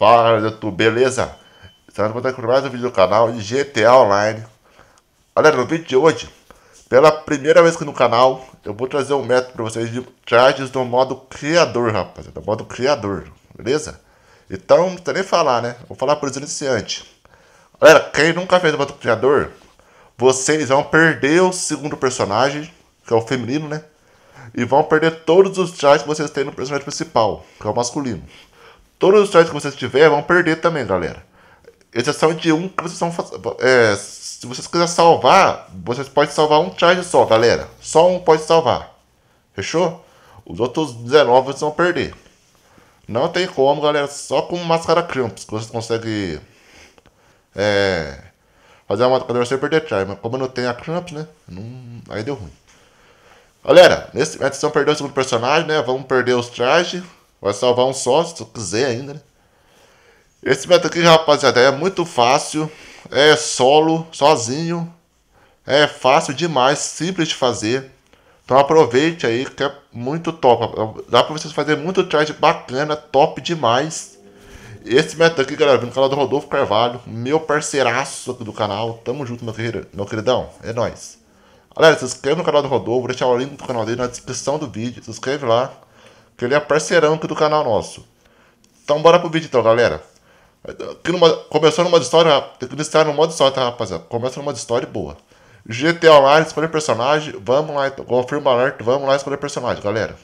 Fala YouTube, beleza? Estamos voltando com mais um vídeo do canal de GTA Online Galera, no vídeo de hoje, pela primeira vez que no canal Eu vou trazer um método para vocês de charges do modo criador, rapaz Do modo criador, beleza? Então, não precisa nem falar, né? Vou falar para os iniciantes Galera, quem nunca fez o modo criador Vocês vão perder o segundo personagem Que é o feminino, né? E vão perder todos os charges que vocês têm no personagem principal Que é o masculino Todos os sites que vocês tiverem vão perder também, galera. Exceção é de um que vocês são, é, se vocês quiserem salvar, vocês podem salvar um charge só, galera. Só um pode salvar. Fechou? Os outros 19 vocês vão perder. Não tem como, galera. Só com máscara Cramps que vocês conseguem é, fazer uma máscara sem perder charge. Mas como não tem a Cramps, né? Não, aí deu ruim. Galera, nesse vão perder o segundo personagem, né? Vamos perder os trajes. Vai salvar um só, se eu quiser ainda, né? Esse método aqui, rapaziada, é muito fácil. É solo, sozinho. É fácil demais, simples de fazer. Então aproveite aí, que é muito top. Dá pra vocês fazerem muito trade bacana, top demais. Esse método aqui, galera, no canal do Rodolfo Carvalho, meu parceiraço aqui do canal. Tamo junto, meu, querido, meu queridão. É nóis. Galera, se inscreve no canal do Rodolfo, vou deixar o link do canal dele na descrição do vídeo. Se inscreve lá que ele é parceirão aqui do canal nosso. Então bora pro vídeo então, galera. Aqui numa, começou numa história, tem que iniciar no modo história, tá, rapaziada? Começa numa história boa. GTA Online, escolher personagem, vamos lá então, confirma alerta, vamos lá escolher personagem, galera.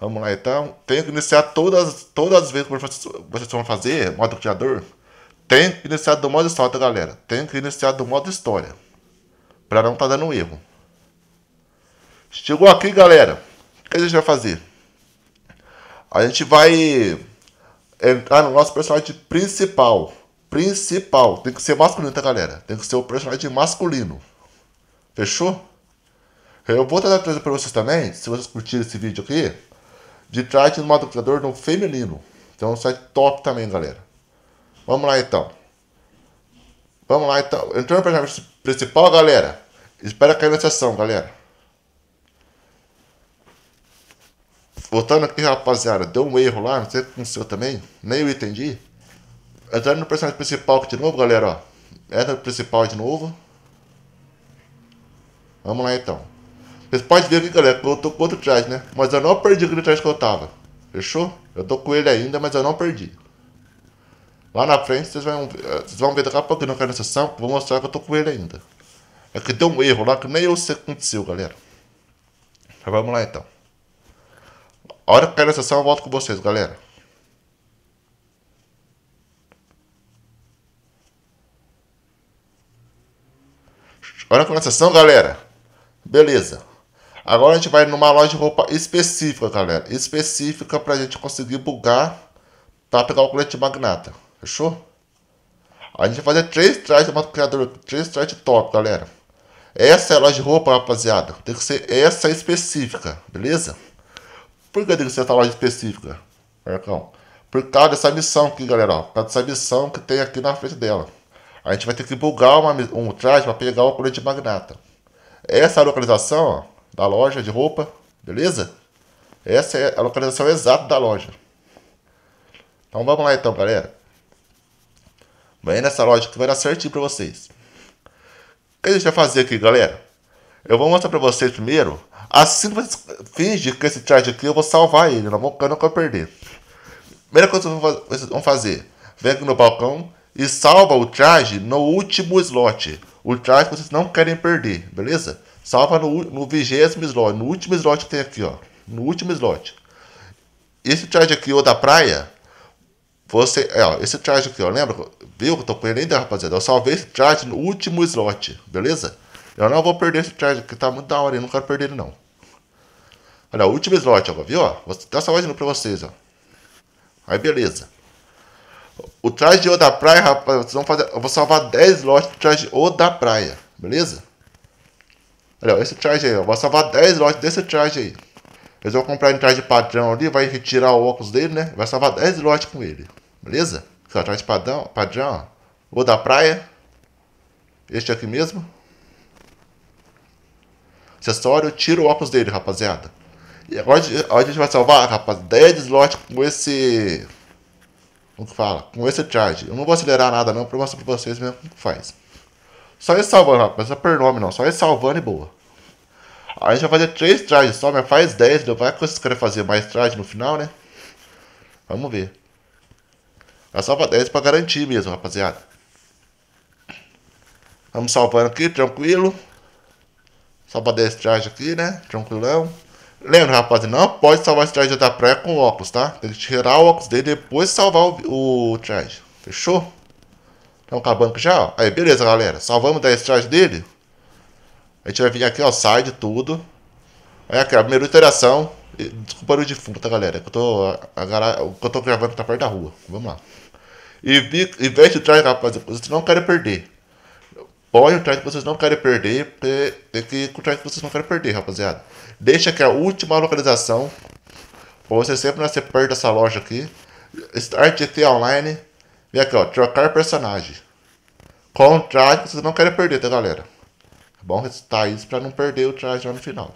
Vamos lá então, tem que iniciar todas, todas as vezes que vocês, vocês vão fazer, modo criador, tem que iniciar do modo história, tá, galera? Tem que iniciar do modo história, pra não tá dando erro. Chegou aqui, galera. O que a gente vai fazer? A gente vai entrar no nosso personagem principal. Principal. Tem que ser masculino, tá, galera? Tem que ser o personagem masculino. Fechou? Eu vou tentar trazer para vocês também, se vocês curtirem esse vídeo aqui, de trás de um adaptador no feminino. Então, sai é top também, galera. Vamos lá, então. Vamos lá, então. Entrando no personagem principal, galera. Espera cair na sessão, galera. Voltando aqui, rapaziada, deu um erro lá, não sei o que aconteceu também, nem eu entendi. Entrando no personagem principal aqui de novo, galera, ó. Entra no principal de novo. Vamos lá então. Vocês podem ver aqui, galera, que eu tô com outro traje, né? Mas eu não perdi aquele traje que eu tava. Fechou? Eu tô com ele ainda, mas eu não perdi. Lá na frente, vocês vão, eh, vocês vão ver daqui a pouco não quero sessão, vou mostrar que eu tô com ele ainda. É que deu um erro lá que nem eu sei o que aconteceu, galera. Mas vamos lá então. A hora que eu cair na sessão, eu volto com vocês, galera. A hora que eu sessão, galera. Beleza. Agora a gente vai numa loja de roupa específica, galera. Específica pra gente conseguir bugar pra pegar o cliente magnata. Fechou? A gente vai fazer três trajes do modo criador. Três trajes top, galera. Essa é a loja de roupa, rapaziada. Tem que ser essa específica, beleza? Por que tem que ser essa loja específica, Marcão? Por causa dessa missão aqui, galera, ó. Por causa dessa missão que tem aqui na frente dela. A gente vai ter que bugar uma, um traje para pegar o colete magnata. Essa é a localização ó, da loja de roupa, beleza? Essa é a localização exata da loja. Então vamos lá então, galera. Vem nessa loja que vai dar certinho para vocês. O que a gente vai fazer aqui, galera? Eu vou mostrar para vocês primeiro Assim finge que esse charge aqui eu vou salvar ele. Na boca eu não perder. Primeira coisa que vocês vão fazer. Vem aqui no balcão e salva o charge no último slot. O charge que vocês não querem perder, beleza? Salva no vigésimo slot. No último slot que tem aqui, ó. No último slot. Esse charge aqui, o da praia. Você. É, ó, esse charge aqui, ó. Lembra? Viu que eu tô com ele ainda, rapaziada? Eu salvei esse charge no último slot, beleza? Eu não vou perder esse charge, que tá muito da hora, eu não quero perder ele não. Olha, o último slot, ó, viu? Ó, vou dar essa ordem pra vocês, ó. Aí, beleza. O traje de O da praia, rapaz, vocês vão fazer... Eu vou salvar 10 slots do traje de O da praia, beleza? Olha, esse traje aí, ó. Vou salvar 10 lotes desse traje aí. Eles vão comprar em traje padrão ali, vai retirar o óculos dele, né? Vai salvar 10 lotes com ele, beleza? Esse é o traje padrão, padrão, ó. O da praia. Este aqui mesmo. Acessório, tira o óculos dele, rapaziada. E agora a gente vai salvar, rapaz, 10 slots com esse. Como que fala? Com esse charge. Eu não vou acelerar nada não pra mostrar pra vocês mesmo como que faz. Só ir salvando, rapaz, não é pernome não, só ir salvando e boa. A gente vai fazer 3 charges só, mas faz 10, não vai que vocês querem fazer mais charge no final, né? Vamos ver. É só 10 pra garantir mesmo, rapaziada. Vamos salvando aqui, tranquilo. Salva 10 charge aqui, né? Tranquilão. Lembra, rapaz, não pode salvar esse traje da praia com óculos, tá? Tem que tirar o óculos dele e depois salvar o, o traje. Fechou? Estamos tá acabando já, ó. Aí, beleza, galera. Salvamos da traje dele. A gente vai vir aqui, ó, sai de tudo. Aí aqui, a primeira iteração. Desculpa o defunto, tá, galera? Que eu tô, a, a, que eu tô gravando tá perto da rua. Vamos lá. E vi, investe o traje, rapaz, vocês não querem perder. Põe o traje que vocês não querem perder, porque tem que ir com o traje que vocês não querem perder, rapaziada. Deixa que a última localização, pra você sempre nascer perto dessa loja aqui. Start GT Online. Vem aqui, ó, trocar personagem. Com o traje, vocês não querem perder, tá, galera? É bom restar isso pra não perder o traje lá no final.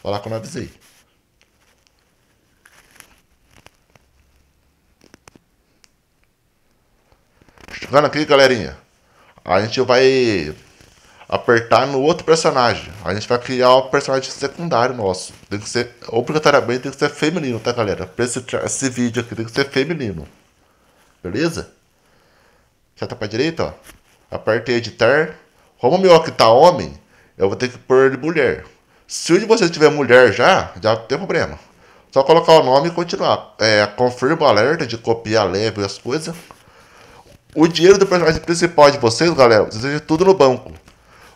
Falar com o avisei. Chegando aqui, galerinha. A gente vai apertar no outro personagem. A gente vai criar um personagem secundário nosso. Tem que ser, obrigatoriamente, tem que ser feminino, tá, galera? Pra esse, esse vídeo aqui tem que ser feminino. Beleza? Já tá pra direita, ó. Apertei editar. Como o meu aqui tá homem, eu vou ter que pôr ele mulher. Se o de vocês tiver mulher já, já tem problema. Só colocar o nome e continuar. É, confirma o alerta de copiar leve as coisas. O dinheiro do personagem principal de vocês, galera, vocês têm tudo no banco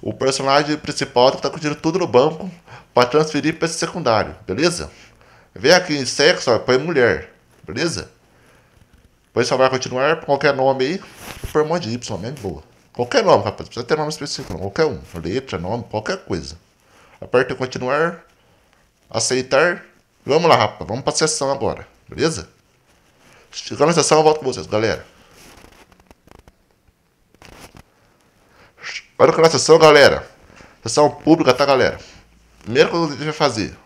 o personagem principal tá com tudo no banco para transferir para esse secundário, beleza? Vem aqui em sexo, ó, põe mulher, beleza? Depois só vai continuar qualquer nome aí, por um monte de Y, mesmo né? boa. Qualquer nome, rapaz, precisa ter nome específico, não. qualquer um. Letra, nome, qualquer coisa. Aperta continuar, aceitar. Vamos lá, rapaz, vamos para a sessão agora, beleza? Chegando na sessão, eu volto com vocês, galera. Olha o que é a sessão, galera. Sessão pública, tá, galera? Primeira coisa que a gente vai fazer.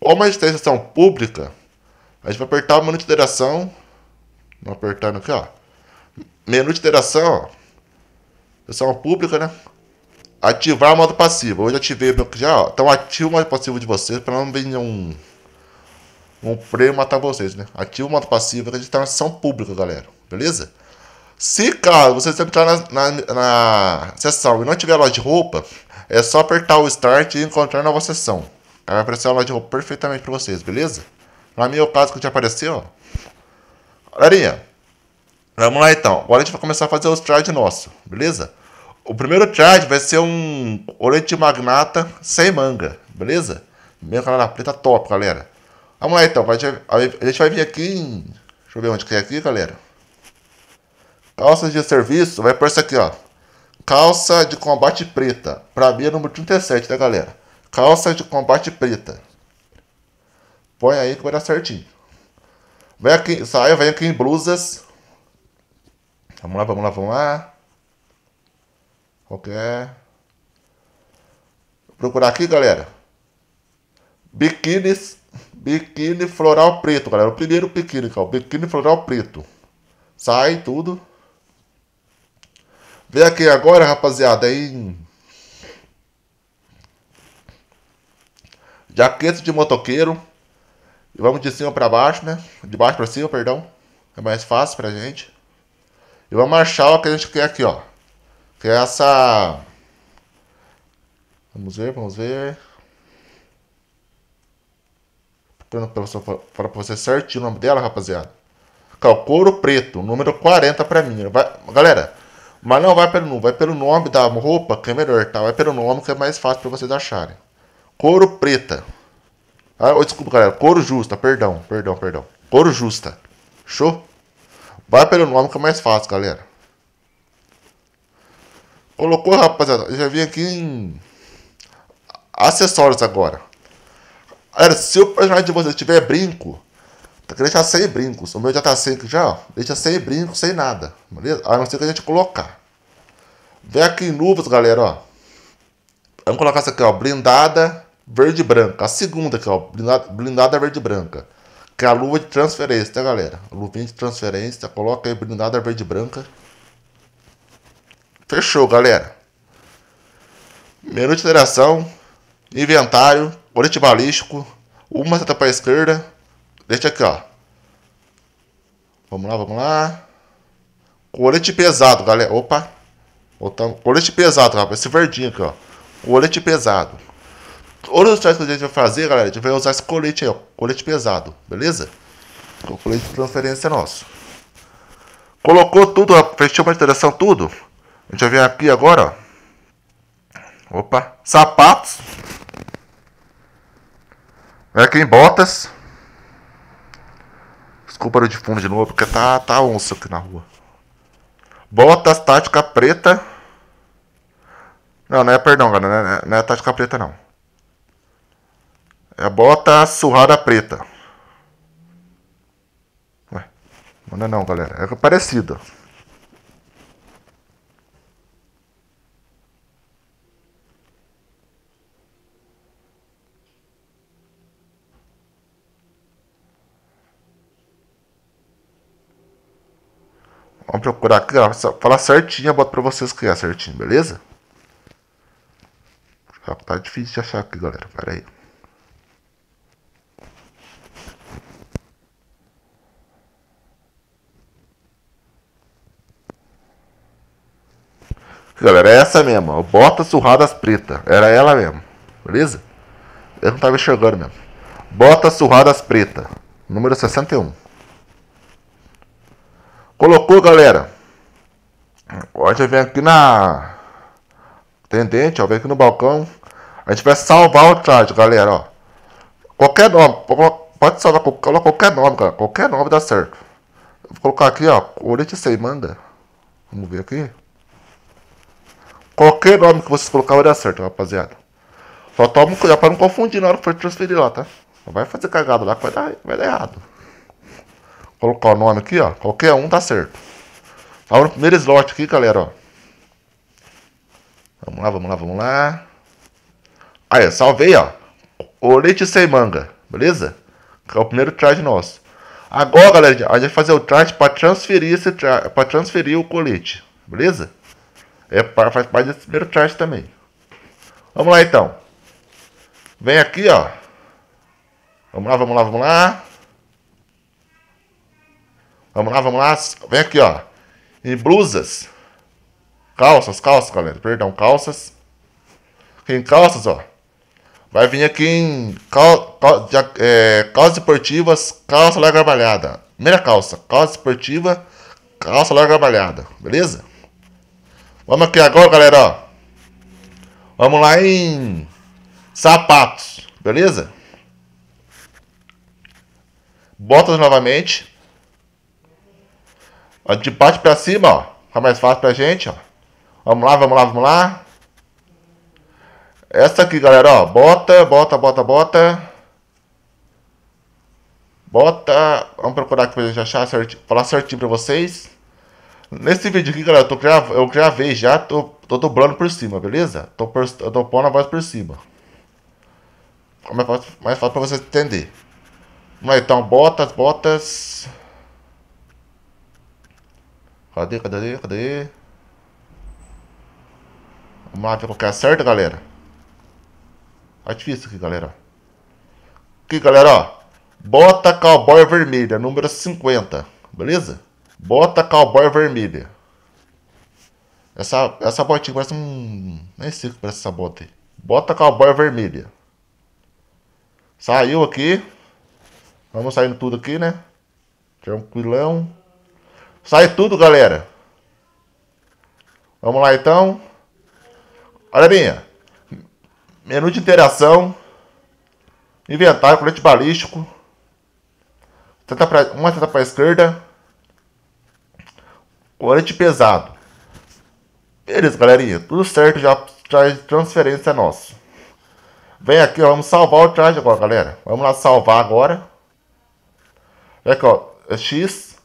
Como a gente tem sessão pública, a gente vai apertar o menu de interação. Vamos apertar aqui, ó. Menu de interação, ó. Sessão pública, né? Ativar modo passivo. Eu já ativei meu já, ó. Então ativa o modo passivo de vocês para não vir nenhum um prêmio matar vocês, né? Ativa o modo passivo que a gente tá na sessão pública, galera. Beleza? Se caso você entrar tá na, na, na sessão e não tiver loja de roupa, é só apertar o Start e encontrar nova sessão. Aí vai aparecer a loja de roupa perfeitamente para vocês, beleza? Na minha caso que já apareceu, ó. Galerinha, vamos lá então. Agora a gente vai começar a fazer os trades nossos, beleza? O primeiro trade vai ser um orante magnata sem manga, beleza? Minha canela preta top, galera. Vamos lá então, a gente vai vir aqui em... Deixa eu ver onde que é aqui, galera. Calça de serviço, vai por essa aqui, ó. Calça de combate preta. Pra mim é número 37, tá, né, galera? Calça de combate preta. Põe aí que vai dar certinho. Vem aqui em saia, vem aqui em blusas. Vamos lá, vamos lá, vamos lá. É? Ok. procurar aqui, galera. Biquínis. Biquíni floral preto, galera. O primeiro biquíni, cara. Biquíni floral preto. Sai tudo. Vem aqui agora, rapaziada, em jaqueta de motoqueiro. E vamos de cima para baixo, né? De baixo para cima, perdão. É mais fácil pra gente. E vamos marchar o que a gente quer aqui, ó. Que é essa... Vamos ver, vamos ver. Fala para você certinho o nome dela, rapaziada. Calcouro Preto, número 40 pra mim. Vai... Galera, mas não vai pelo número, vai pelo nome da roupa, que é melhor, tá? Vai pelo nome que é mais fácil para vocês acharem. Couro preta. Ah, oh, desculpa, galera. Couro justa, perdão, perdão, perdão. Couro justa. Show? Vai pelo nome que é mais fácil, galera. Colocou, rapaziada. Eu já vim aqui em acessórios agora. Galera, se o personagem de vocês tiver brinco, tem tá que deixar sem brincos. O meu já tá seco já, ó. Deixa sem brincos, sem nada. Beleza? A não ser que a gente colocar. Vem aqui em luvas, galera, ó. Vamos colocar essa aqui, ó. Blindada verde branca. A segunda aqui, ó. Blindada, blindada verde branca. Que é a luva de transferência, tá, galera? Luvinha de transferência. Coloca aí blindada verde branca. Fechou, galera. Menu de interação. Inventário. Colete balístico. Uma seta pra esquerda Deixa aqui, ó. Vamos lá, vamos lá. Colete pesado, galera. Opa. Colete pesado, rapaz. Esse verdinho aqui, ó. Colete pesado. Todos os testes que a gente vai fazer, galera, a gente vai usar esse colete aí, ó. Colete pesado, beleza? O colete de transferência é nosso. Colocou tudo, ó. Fechou uma interação, tudo. A gente vai vir aqui agora, ó. Opa. Sapatos. aqui em botas. Desculpa o de fundo de novo, porque tá, tá onça aqui na rua. Botas, tática preta. Não, não é, perdão, galera. Não é, não é tática preta, não. É bota surrada preta. Ué, não é não, galera. É parecida. Vamos procurar aqui, falar certinho, eu boto pra vocês que é certinho, beleza? Tá difícil de achar aqui, galera. Pera aí. Galera, é essa mesmo, ó. Bota surradas preta. Era ela mesmo. Beleza? Eu não tava enxergando mesmo. Bota surradas preta. Número 61. Colocou, galera. Agora já vem aqui na tendente, ó, vem aqui no balcão. A gente vai salvar o charge, galera, ó. Qualquer nome, pode salvar qualquer nome, cara. Qualquer nome dá certo. Vou colocar aqui, ó, Orete sem manga. Vamos ver aqui. Qualquer nome que vocês colocar vai dar certo, rapaziada. Só toma cuidado pra não confundir na hora que for transferir lá, tá? Não vai fazer cagada lá que vai dar, vai dar errado. Colocar o nome aqui, ó. Qualquer um tá certo. Tá no primeiro slot aqui, galera, ó. Vamos lá, vamos lá, vamos lá. Aí, salvei, ó. O leite sem manga, beleza? Que é o primeiro trade nosso. Agora, galera, a gente vai fazer o trade para transferir esse para transferir o colete, beleza? É pra... faz parte desse primeiro trade também. Vamos lá então. Vem aqui, ó. Vamos lá, vamos lá, vamos lá. Vamos lá, vamos lá. Vem aqui, ó. E blusas. Calças, calças, galera. Perdão, calças. em calças, ó. Vai vir aqui em cal, cal, é, calças esportivas, calça larga malhada. Primeira calça, calça esportiva, calça larga malhada. Beleza? Vamos aqui agora, galera, ó. Vamos lá em sapatos, beleza? Botas novamente. A gente parte pra cima, ó. Fica mais fácil pra gente, ó. Vamos lá, vamos lá, vamos lá. Essa aqui, galera, ó. Bota, bota, bota, bota. Bota. Vamos procurar aqui pra gente achar certinho. Falar certinho pra vocês. Nesse vídeo aqui, galera, eu, tô grava, eu gravei já. Tô, tô dobrando por cima, beleza? Tô por, eu tô pondo a voz por cima. Fica mais fácil, pra vocês entenderem. Vamos lá, então. Botas, botas. Cadê, cadê, cadê? Vamos lá ver qual que galera. Tá difícil aqui, galera. Aqui, galera, ó. Bota cowboy vermelha, número 50. Beleza? Bota cowboy vermelha. Essa, essa botinha parece um... Nem sei o que parece essa bota aí. Bota cowboy vermelha. Saiu aqui. Vamos saindo tudo aqui, né? Tranquilão. Sai tudo, galera. Vamos lá, então. Olha minha. Menu de interação. Inventário, colete balístico. Uma teta para a esquerda. Colete pesado. Beleza, galerinha. Tudo certo, já traz é transferência nossa. Vem aqui, ó, vamos salvar o traje agora, galera. Vamos lá salvar agora. Aqui, ó. É X.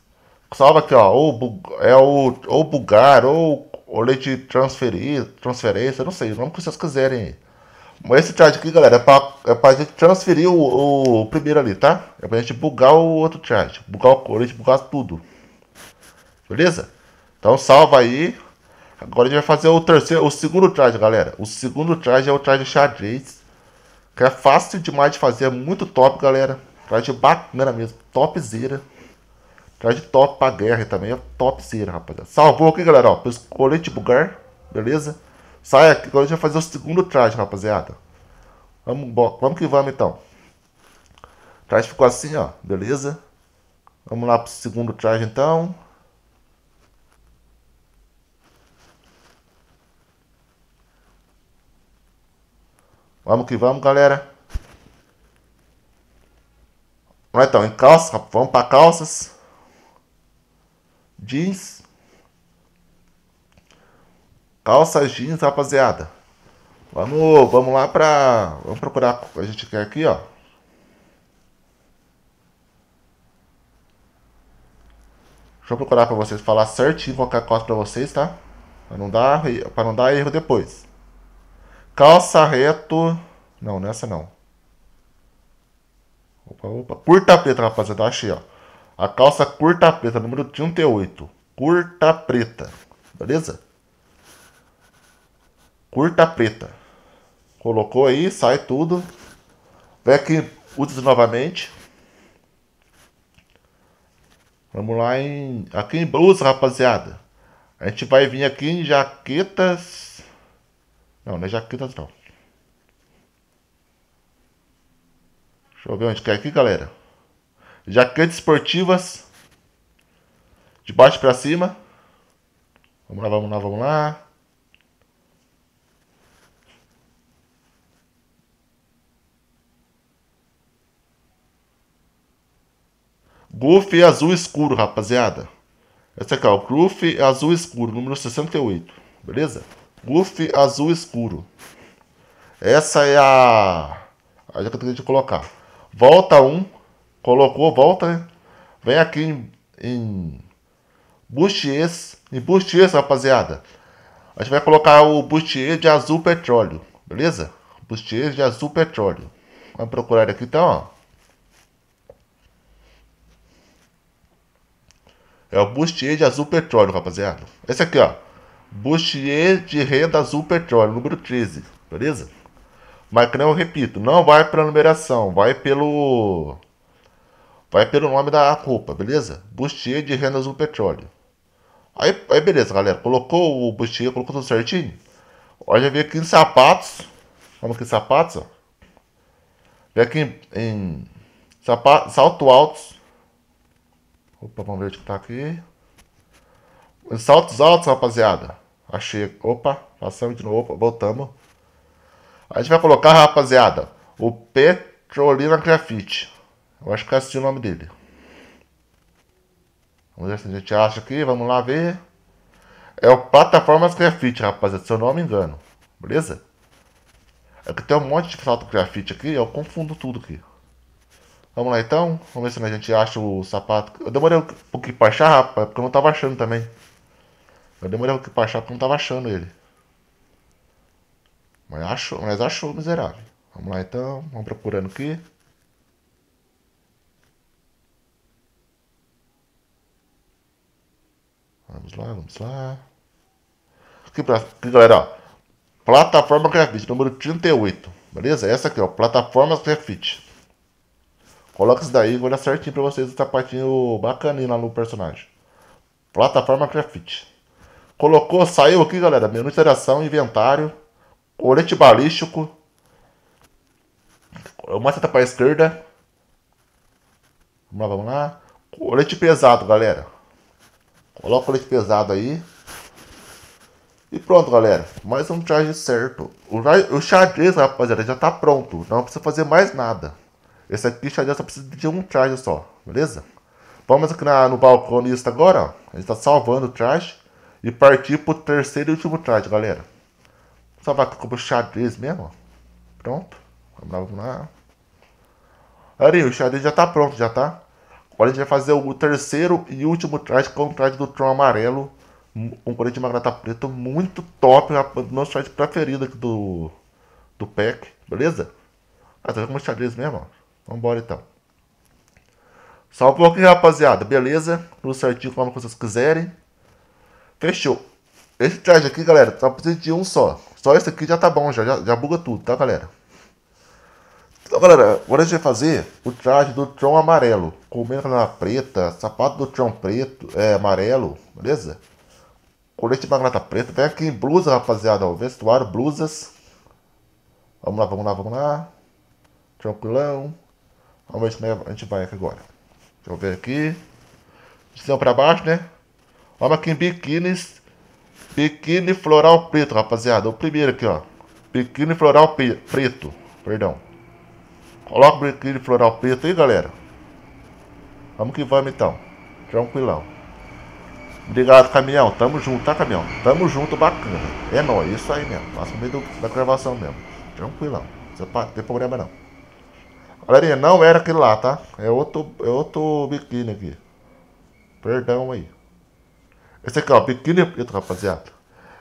Salva aqui, ó. Ou, é o, ou bugar, ou, o leite transferir, transferência, não sei, o nome que vocês quiserem. Mas esse chat aqui, galera, é pra, é pra gente transferir o, o, primeiro ali, tá? É pra gente bugar o outro chat. Bugar o colete, bugar tudo. Beleza? Então salva aí. Agora a gente vai fazer o terceiro, o segundo traje, galera. O segundo traje é o traje xadrez. Que é fácil demais de fazer, é muito top, galera. Traje bacana mesmo, topzera. Traje top pra guerra também. É topzera, rapaziada. Salvou aqui, galera. Ó, colete bugar. Beleza? Sai aqui. Agora a gente vai fazer o segundo traje, rapaziada. Vamos, vamos que vamos, então. O traje ficou assim, ó. Beleza? Vamos lá pro segundo traje, então. Vamos que vamos, galera. Vamos então, em calça, vamos para calças jeans. Calças jeans, rapaziada. Vamos, vamos lá pra. Vamos procurar. A gente quer aqui, ó. Deixa eu procurar pra vocês falar certinho qual é costa pra vocês, tá? Pra não dar, pra não dar erro depois. Calça reto. Não, nessa é não. Opa, opa. Por tapete, rapaziada. Achei, ó. A calça curta preta, número 38. Curta preta. Beleza? Curta preta. Colocou aí, sai tudo. Vem aqui, usa novamente. Vamos lá em. Aqui em blusa, rapaziada. A gente vai vir aqui em jaquetas. Não, não é jaquetas não. Deixa eu ver onde que é aqui, galera. Jaquetes esportivas. De baixo para cima. Vamos lá, vamos lá, vamos lá. Goofy azul escuro, rapaziada. Essa aqui, ó. Goofy azul escuro, número 68. Beleza? Goofy azul escuro. Essa é a... A jaqueta que a gente colocar. Volta 1. Um colocou, volta, né? vem aqui em, em Bustiers, em Bustiers, rapaziada. A gente vai colocar o Bustier de azul petróleo, beleza? Bustier de azul petróleo. Vamos procurar aqui então, ó. É o Bustier de azul petróleo, rapaziada. Esse aqui, ó. Bustier de renda azul petróleo, número 13, beleza? Mas não, eu repito, não vai para numeração, vai pelo Vai pelo nome da roupa, beleza? Bustier de rendas do petróleo. Aí, aí beleza, galera. Colocou o bustier, colocou tudo certinho. Olha vem aqui em sapatos. Vamos aqui em sapatos, ó. Vem aqui em, em sapato, salto altos. Opa, vamos ver onde que tá aqui. Em saltos altos, rapaziada. Achei. Opa, passamos de novo. Opa, voltamos. A gente vai colocar, rapaziada, o Petrolina Grafite. Eu acho que é assim o nome dele. Vamos ver se a gente acha aqui, vamos lá ver. É o Plataformas Grafite, rapaziada, se eu não me engano. Beleza? É que tem um monte de salto grafite aqui, eu confundo tudo aqui. Vamos lá então, vamos ver se a gente acha o sapato. Eu demorei um pouquinho pra achar, rapaz, porque eu não tava achando também. Eu demorei um pouquinho pra achar porque eu não tava achando ele. Mas achou, mas achou, miserável. Vamos lá então, vamos procurando aqui. Vamos lá, vamos lá. Aqui, pra, aqui galera, ó. Plataforma craft número 38. Beleza? Essa aqui, ó. Plataformas craft Coloca isso daí, vou dar certinho pra vocês o sapatinho bacaninho lá no personagem. Plataforma craft Colocou, saiu aqui, galera. Menu de interação, inventário. Colete balístico. Uma seta pra esquerda. Vamos lá, vamos lá. Colete pesado, galera. Coloca o leite pesado aí. E pronto, galera. Mais um charge certo. O, o xadrez, rapaziada, já tá pronto. Não precisa fazer mais nada. Esse aqui, xadrez, só precisa de um charge só. Beleza? Vamos aqui na, no balconista agora, ó. A gente tá salvando o traje. E partir pro terceiro e último traje, galera. Salvar aqui como xadrez mesmo, ó. Pronto. Vamos lá, vamos lá. Ari, o xadrez já tá pronto, já tá? Agora a gente vai fazer o terceiro e último traje, que é um traje do Tron amarelo, um colete de magrata preto, muito top, um é traje preferido aqui do, do pack, beleza? Ah, tá com xadrez mesmo, ó. Vambora então. Só um pouquinho, rapaziada, beleza? Tudo certinho, como vocês quiserem. Fechou. Esse traje aqui, galera, só tá precisa de um só. Só esse aqui já tá bom, já, já, já buga tudo, tá, galera? Então, galera, agora a gente vai fazer o traje do Tron amarelo. Com na preta, sapato do Tron preto, é, amarelo, beleza? Colete magnata preta. Vem aqui em blusa, rapaziada, ó. Vestuário, blusas. Vamos lá, vamos lá, vamos lá. Tranquilão. Vamos ver como a gente vai aqui agora. Deixa eu ver aqui. De cima pra baixo, né? Vamos aqui em biquínis. Biquíni floral preto, rapaziada. O primeiro aqui, ó. Biquíni floral preto. Perdão. Coloca o brinquedo floral preto aí, galera. Vamos que vamos, então. Tranquilão. Obrigado, caminhão. Tamo junto, tá, caminhão? Tamo junto, bacana. É nóis, isso aí mesmo. Passa no meio da gravação mesmo. Tranquilão. Não tem problema, não. Galerinha, não era aquele lá, tá? É outro, é outro biquíni aqui. Perdão aí. Esse aqui, ó, biquíni preto, rapaziada.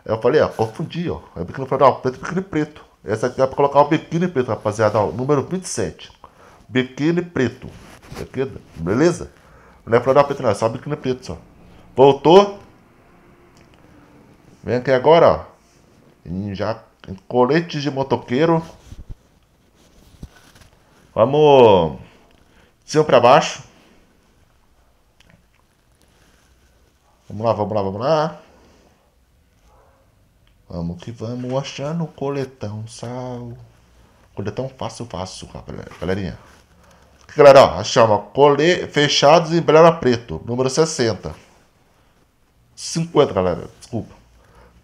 Eu falei, ó, confundi, ó. É biquíni floral preto, biquíni preto. Essa aqui é para colocar o biquíni preto, rapaziada. Ó, número 27. Biquíni preto. Aqui, beleza? Não é floral preto, não. É só biquíni preto, só. Voltou. Vem aqui agora, ó. já, colete de motoqueiro. Vamos... De cima para baixo. Vamos lá, vamos lá, vamos lá. Vamos que vamos, achando o coletão sal. Coletão fácil, fácil, galerinha. Galera, ó, chama Cole Fechados em Brera Preto, número 60. 50, galera, desculpa.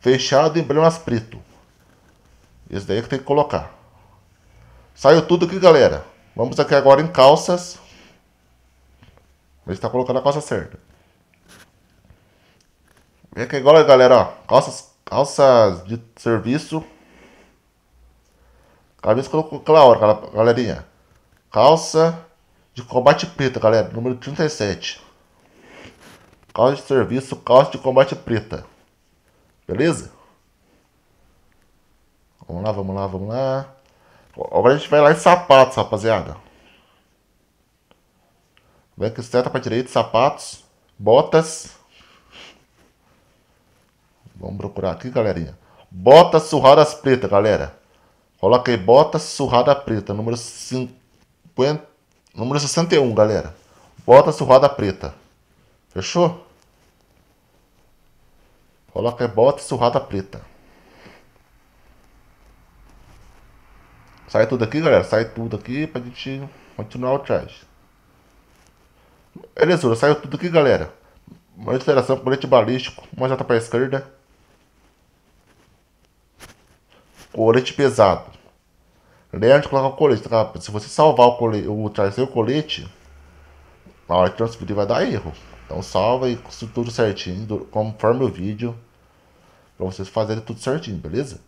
Fechado em Bremas Preto. Esse daí é que tem que colocar. Saiu tudo aqui, galera. Vamos aqui agora em calças. Ele tá colocando a calça certa. Vem aqui agora, galera, ó. Calças calças de serviço. Camisa colocou aquela hora, galerinha. Calça de combate preta, galera. Número 37. Calça de serviço, calça de combate preta. Beleza? Vamos lá, vamos lá, vamos lá. Agora a gente vai lá em sapatos, rapaziada. Vem que seta pra direita, sapatos, botas. Vamos procurar aqui, galerinha. Bota Surradas Preta, galera. Coloca aí bota Surrada Preta, número 50, número 61, galera. Bota Surrada Preta. Fechou? Coloca aí bota Surrada Preta. Sai tudo aqui, galera. Sai tudo aqui pra gente continuar o traje. Beleza, saiu tudo aqui, galera. Mais interação com o balístico, mais jota pra esquerda. colete pesado. de né? colocar o colete, tá? Se você salvar o, colete, o trazer o colete, na hora de transferir vai dar erro. Então salva e tudo certinho, conforme o vídeo, para vocês fazerem tudo certinho, beleza?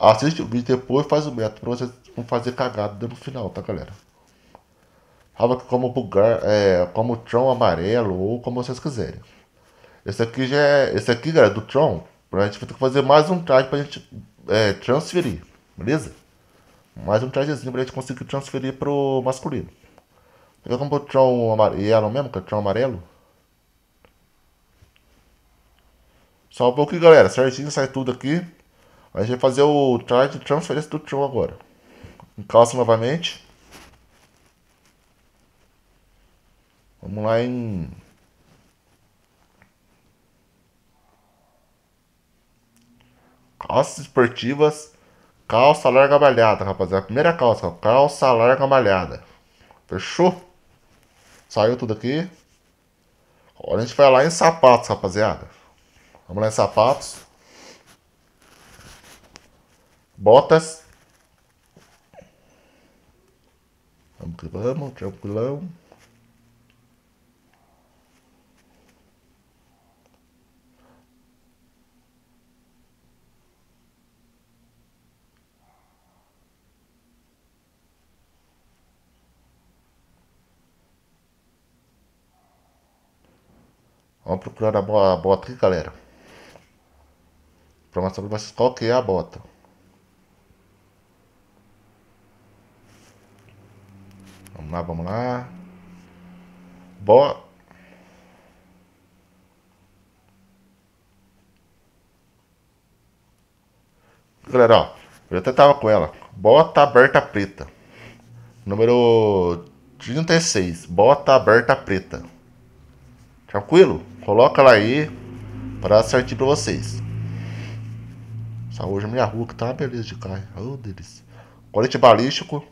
Assiste o vídeo depois faz o método para vocês não fazer cagada no final, tá galera? Fala como bugar, é, como Tron amarelo ou como vocês quiserem. Esse aqui já é, esse aqui galera, do Tron, a gente vai ter que fazer mais um traje pra gente é, transferir, beleza? Mais um trajezinho pra gente conseguir transferir pro masculino. Pegar como o amarelo mesmo, o é amarelo. Só um pouquinho, galera. Certinho sai tudo aqui. A gente vai fazer o traje de transferência do Tron agora. Encalça novamente. Vamos lá em calças esportivas, calça larga malhada, rapaziada. Primeira calça, calça larga malhada. Fechou? Saiu tudo aqui. Agora a gente vai lá em sapatos, rapaziada. Vamos lá em sapatos. Botas. Vamos que vamos, tranquilão. Vamos procurar a, a bota aqui, galera. Informação sobre vocês qual que é a bota. Vamos lá, vamos lá. Bota. Galera, ó. Eu até tava com ela. Bota aberta preta. Número 36. Bota aberta preta. Tranquilo? Coloca lá aí para certinho para vocês. Só hoje a minha rua que tá uma beleza de carro. Oh, delícia. Colete balístico.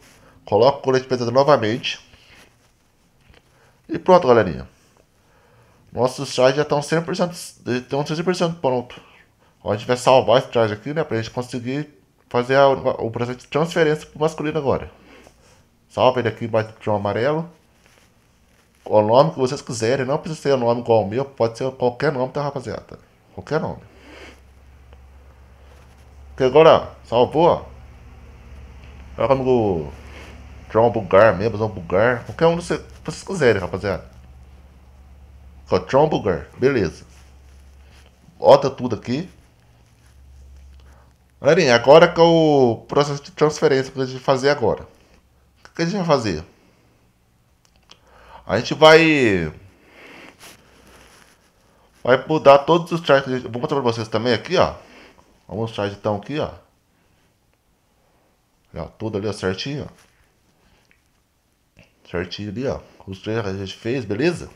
Coloca o colete pesado novamente. E pronto, galerinha. Nossos trajes já estão 100%, estão 100 pronto. A gente vai salvar esse traje aqui, né? Pra gente conseguir fazer a, o processo de transferência pro masculino agora. Salva ele aqui embaixo do amarelo o nome que vocês quiserem, não precisa ser um nome igual ao meu, pode ser qualquer nome, tá, rapaziada? Qualquer nome. Que agora, salvou? É como John Bulgar mesmo, John é Bulgar, qualquer um que vocês, quiserem, rapaziada. Ó, John é Bulgar, beleza. Bota tudo aqui. Galerinha, agora que é o processo de transferência que a gente vai fazer agora. O que a gente vai fazer? A gente vai. Vai mudar todos os charts. Gente... Vou mostrar pra vocês também aqui, ó. Vamos mostrar então aqui, ó. ó tudo ali, ó, certinho, Certinho ali, ó. Os três que a gente fez, beleza?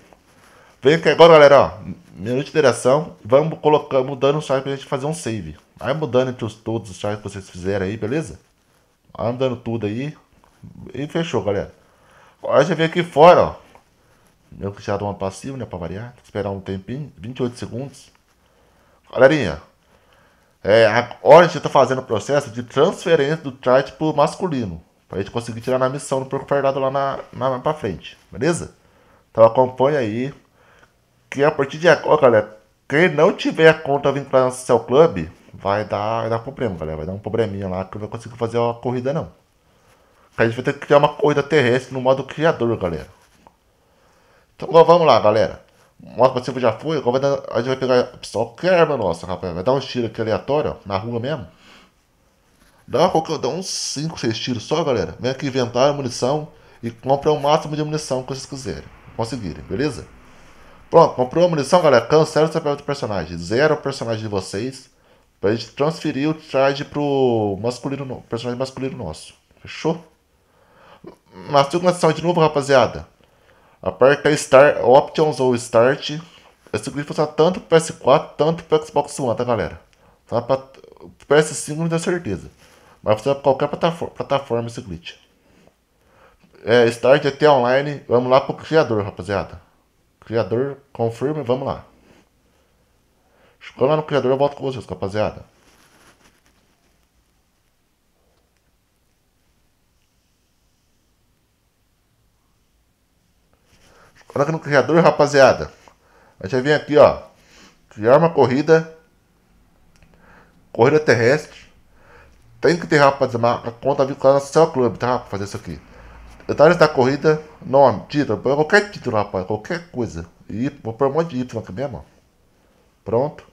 Vem aqui agora, galera, ó. minha de direção. Vamos colocando, mudando o tracks pra gente fazer um save. Vai mudando entre os, todos os tracks que vocês fizeram aí, beleza? Vai mudando tudo aí. E fechou, galera. Agora a gente vem aqui fora, ó. Mesmo que dar dou uma passiva, né? Pra variar. Tem que esperar um tempinho. 28 segundos. Galerinha. É, agora a gente tá fazendo o processo de transferência do chart pro masculino. Pra gente conseguir tirar na missão do Procurado lá na, na, pra frente. Beleza? Então acompanha aí. Que a partir de agora, galera, quem não tiver a conta vinculada no seu clube, vai dar, vai dar problema, galera. Vai dar um probleminha lá que não vai conseguir fazer a corrida, não. A gente vai ter que criar uma corrida terrestre no modo criador, galera. Então vamos lá, galera. Mostra pra já foi. Agora dar, a gente vai pegar só que arma nossa, rapaz. Vai dar um tiro aqui aleatório, ó, na rua mesmo. Dá, qualquer, dá uns 5, 6 tiros só, galera. Vem aqui inventar munição e compra o máximo de munição que vocês quiserem. Conseguirem, beleza? Pronto, comprou a munição, galera. Cancela o papel do personagem. Zero o personagem de vocês. Pra gente transferir o charge pro masculino, personagem masculino nosso. Fechou? Nasceu com a de novo, rapaziada. Aperta Start Options ou Start. Esse grifo funciona tanto para PS4, tanto para Xbox One, tá galera? Funciona para PS5 não tenho certeza. Mas funciona para qualquer plataforma, plataforma esse glitch. É, start até online. Vamos lá pro criador, rapaziada. Criador, e vamos lá. Chegando lá no criador, eu volto com vocês, rapaziada. Coloca no criador, rapaziada. A gente vai vir aqui, ó. Criar uma corrida. Corrida terrestre. Tem que ter, rapaziada, uma conta vinculada ao seu clube, tá? Pra fazer isso aqui. Detalhes da corrida, nome, título, qualquer título, rapaz, qualquer coisa. E vou pôr um monte de Y aqui mesmo, Pronto.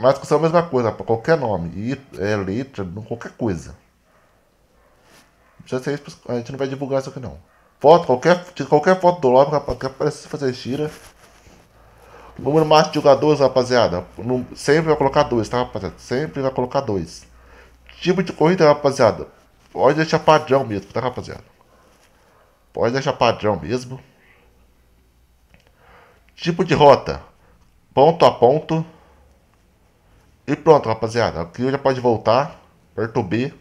Mas é a mesma coisa, rapaz, qualquer nome. e é, letra, qualquer coisa. Não precisa ser isso, a gente não vai divulgar isso aqui não. Foto, qualquer, qualquer foto do lobby, rapaz, que é aparece fazer tira. Número máximo de jogadores, rapaziada. Sempre vai colocar dois, tá, rapaziada? Sempre vai colocar dois. Tipo de corrida, rapaziada. Pode deixar padrão mesmo, tá, rapaziada? Pode deixar padrão mesmo. Tipo de rota. Ponto a ponto. E pronto, rapaziada. Aqui já pode voltar. Aperta o B.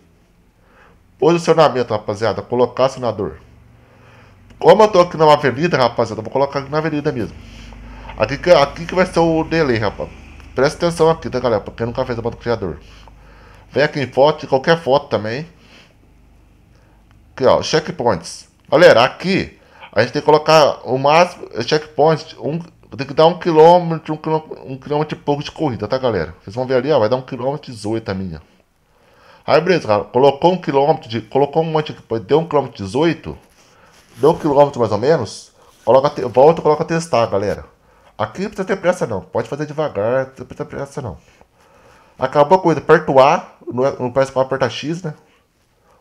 Posicionamento, rapaziada. Colocar assinador. Como eu tô aqui na avenida, rapaziada, vou colocar aqui na avenida mesmo. Aqui que, aqui que vai ser o delay, rapaz. Presta atenção aqui, tá, galera? porque nunca fez a do criador. Vem aqui em foto, qualquer foto também. Aqui, ó, checkpoints. Galera, aqui a gente tem que colocar o máximo é, checkpoint, um, tem que dar um quilômetro, um quilômetro, um quilômetro e pouco de corrida, tá, galera? Vocês vão ver ali, ó, vai dar um quilômetro e 18 a minha. Aí, beleza, cara, colocou um quilômetro de, colocou um monte aqui, deu um quilômetro 18, deu um quilômetro mais ou menos, coloca, volta e coloca testar, galera. Aqui não precisa ter pressa não, pode fazer devagar, não precisa ter pressa não. Acabou a coisa, aperta o A, no PS4 aperta X, né?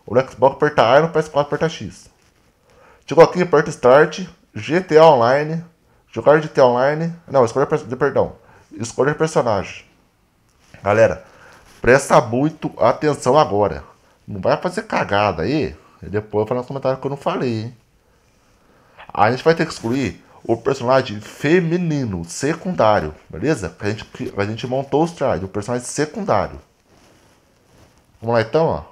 O Xbox aperta A e no PS4 aperta X. Chegou aqui, aperta Start, GTA Online, jogar GTA Online, não, escolher, perdão, escolher personagem. Galera, presta muito atenção agora. Não vai fazer cagada aí, e depois falar nos comentários que eu não falei, hein? a gente vai ter que excluir o personagem feminino, secundário, beleza? A gente, a gente montou os trajes, o personagem secundário. Vamos lá então, ó.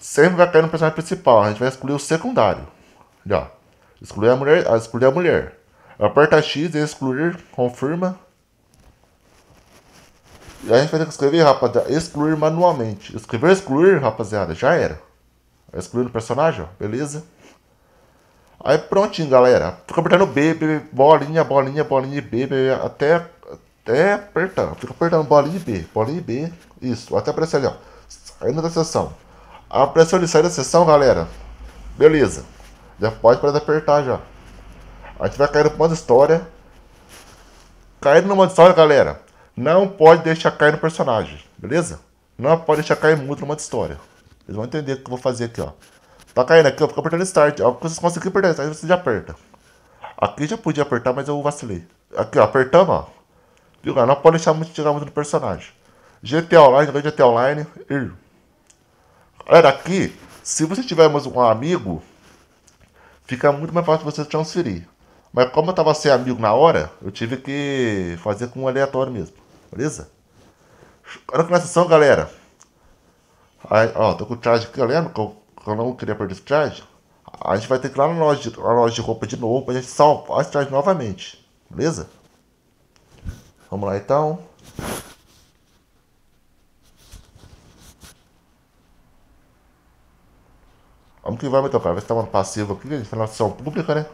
Sempre vai cair no personagem principal, a gente vai excluir o secundário. Já. Excluir a mulher, ah, excluir a mulher. Aperta X e excluir, confirma. E a gente vai ter que escrever, rapaziada, excluir manualmente. Escrever excluir, rapaziada, já era. Excluindo o personagem, ó, beleza? Aí prontinho, galera. Fica apertando B, B, bolinha, bolinha, bolinha de B, B, até, até apertar. Fica apertando bolinha de B, bolinha de B. Isso, até aparecer ali, ó. Saindo da sessão. A pressão de sair da sessão, galera. Beleza. Já pode parar de apertar já. A gente vai cair numa modo história. Cair no modo história, galera. Não pode deixar cair no personagem, beleza? Não pode deixar cair muito no modo história. Vocês vão entender o que eu vou fazer aqui, ó. Tá caindo aqui, ó, fica apertando start. Ó, vocês conseguem apertar start, você já aperta. Aqui já podia apertar, mas eu vacilei. Aqui, ó, apertando, ó. Viu, galera? Não pode deixar muito tirar muito no personagem. GT Online, joguei GT Online. Ir. Galera, aqui, se você tiver mais um amigo, fica muito mais fácil você transferir. Mas como eu tava sem amigo na hora, eu tive que fazer com um aleatório mesmo. Beleza? Agora que nessa sessão, galera. Aí, ó, tô com o charge aqui, eu lembro que eu porque eu não queria perder esse traje, a gente vai ter que ir lá na loja de, na loja de roupa de novo pra gente salvar esse traje novamente. Beleza? Vamos lá então. Vamos que vai, então, cara. Vai estar tá uma passiva aqui, informação tá pública, né?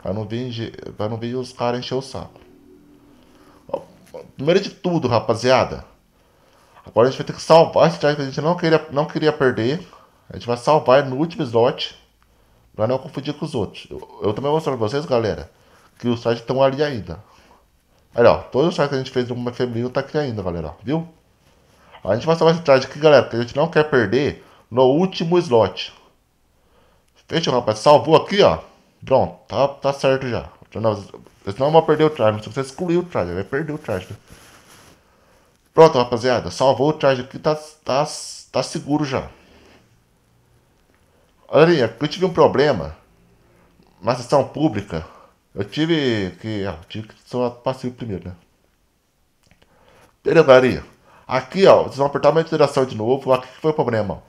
Pra não vir, pra não vir os caras encher o saco. Primeiro de tudo, rapaziada. Agora a gente vai ter que salvar esse traje que a gente não queria, não queria perder. A gente vai salvar no último slot para não confundir com os outros. Eu, eu também vou mostrar para vocês, galera, que os sites estão ali ainda. Olha, ó, todo o site que a gente fez no uma feminino tá aqui ainda, galera, ó, viu? A gente vai salvar esse traje aqui, galera, que a gente não quer perder no último slot. Fechou, rapaz. Salvou aqui, ó. Pronto, tá, tá certo já. Senão eu não vão perder o traje, se você excluir o traje, vai perder o traje. Né? Pronto, rapaziada, salvou o traje aqui, tá, tá, tá seguro já. Olha, eu tive um problema na sessão pública. Eu tive que. Ah, eu tive que só passivo primeiro, né? Beleza, galerinha? Aqui, ó, vocês vão apertar uma interação de novo. Aqui que foi o problema.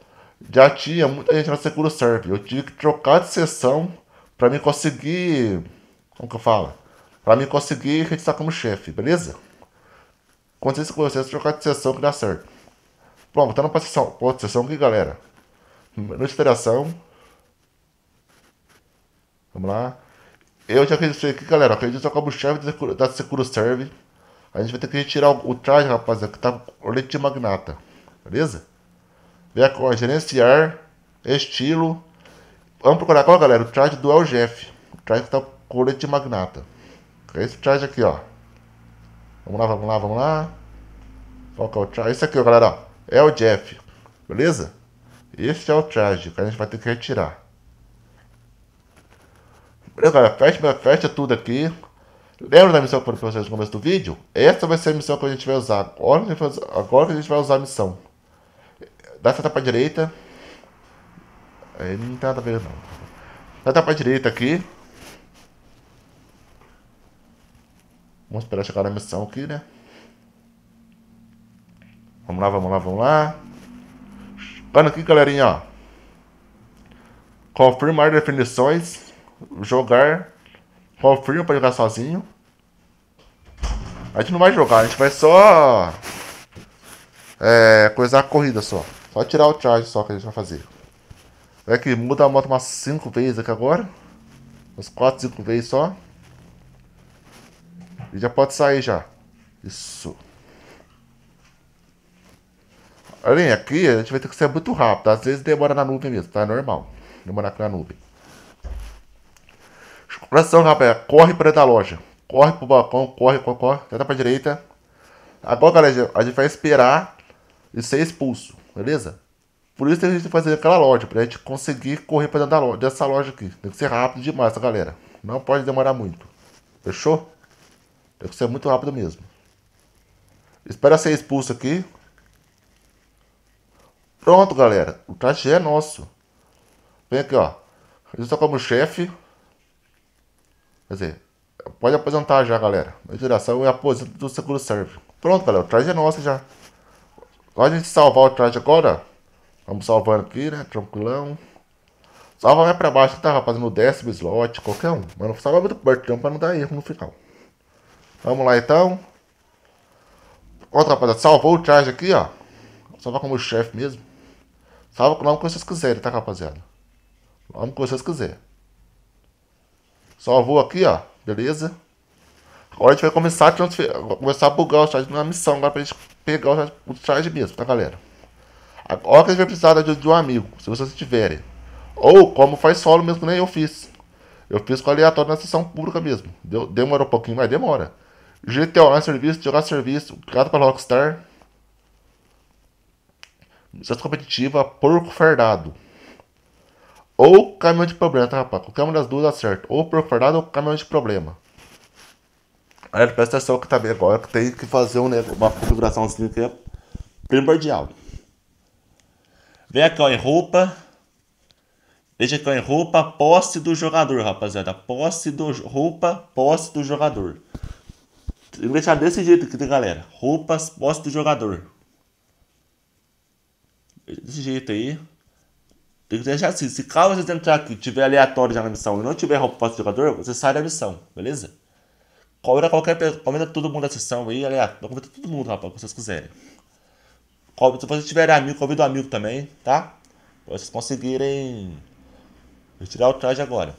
Já tinha muita gente na Seguro Serve. Eu tive que trocar de sessão pra me conseguir. Como que eu falo? Pra me conseguir registrar como chefe, beleza? Acontece isso com vocês, trocar de sessão que dá certo. Pronto, tá na sessão, outra sessão aqui, galera. interação. Vamos lá. Eu já registrei aqui, galera. Acredito com o chefe tá da tá Securo Serve. A gente vai ter que retirar o, traje, rapaziada, que tá com o leite magnata. Beleza? Vem com a gerenciar, estilo. Vamos procurar qual, galera? O traje do Jeff. O traje que tá com o leite magnata. É esse traje aqui, ó. Vamos lá, vamos lá, vamos lá. Qual que é o traje? Esse aqui, ó, galera. Ó. É o Jeff. Beleza? Esse é o traje que a gente vai ter que retirar. Beleza, galera? Fecha, fecha tudo aqui. Lembra da missão que eu falei pra vocês no começo do vídeo? Essa vai ser a missão que a gente vai usar. Agora que a gente vai usar, agora que a, gente vai usar a missão. Dá seta pra direita. Aí não tem nada a ver não. Dá seta pra direita aqui. Vamos esperar chegar na missão aqui, né? Vamos lá, vamos lá, vamos lá. Chegando aqui, galerinha, ó. Confirmar definições jogar o Free pra jogar sozinho. A gente não vai jogar, a gente vai só. É. coisar a corrida só. Só tirar o charge só que a gente vai fazer. É que muda a moto umas 5 vezes aqui agora. Umas 4, 5 vezes só. E já pode sair já. Isso. Além aqui, a gente vai ter que ser muito rápido. Às vezes demora na nuvem mesmo, tá? É normal. Demora aqui na nuvem. Presta atenção, rapaz. Corre pra dentro da loja. Corre pro balcão, corre, corre, corre. Tenta tá pra direita. Agora, galera, a gente vai esperar e ser expulso, beleza? Por isso que a gente tem que fazer aquela loja, pra gente conseguir correr pra dentro da loja, dessa loja aqui. Tem que ser rápido demais, tá, galera? Não pode demorar muito. Fechou? Tem que ser muito rápido mesmo. Espera ser expulso aqui. Pronto, galera. O traje é nosso. Vem aqui, ó. a gente Registra como chefe. Quer dizer, pode aposentar já, galera. Minha geração é aposento do seguro serve. Pronto, galera, o traje é nosso já. Agora a gente salvar o traje agora. Vamos salvando aqui, né? Tranquilão. Salva mais pra baixo, tá, rapaz? No décimo slot, qualquer um. Mas não salva muito perto, não, pra não dar erro no final. Vamos lá, então. Outra rapaziada, salvou o traje aqui, ó. Salva como chefe mesmo. Salva o nome que vocês quiserem, tá, rapaziada? O nome que vocês quiserem. Salvou aqui, ó. Beleza? Agora a gente vai começar a transferir, começar a bugar o charge na missão agora pra gente pegar o charge, o charge mesmo, tá galera? Agora que a gente vai precisar da ajuda de um amigo, se vocês tiverem. Ou como faz solo mesmo, nem eu fiz. Eu fiz com aleatório na sessão pública mesmo. Deu, demorou um pouquinho, mas demora. GTA Online Serviço, jogar serviço, criado pela Rockstar. Missão competitiva, porco fardado ou caminhão de problema, tá rapaz? Qualquer uma das duas acerta. Ou porco ou caminhão de problema. Aí presta atenção que tá bem agora que tem que fazer um, uma configuração assim que é primordial. Vem aqui ó, em roupa. Veja aqui ó, em roupa, posse do jogador, rapaziada. Posse do roupa, posse do jogador. Tem que deixar desse jeito aqui, tá, galera. Roupas, posse do jogador. Desse jeito aí. Tem que deixar assim. Se caso você entrar aqui, tiver aleatório já na missão e não tiver roupa do jogador, você sai da missão, beleza? Comenta qualquer comenta todo mundo da sessão aí, aleatório. Comenta todo mundo, rapaz, o que vocês quiserem. Se vocês tiverem amigo, convida um amigo também, tá? Pra vocês conseguirem retirar o traje agora.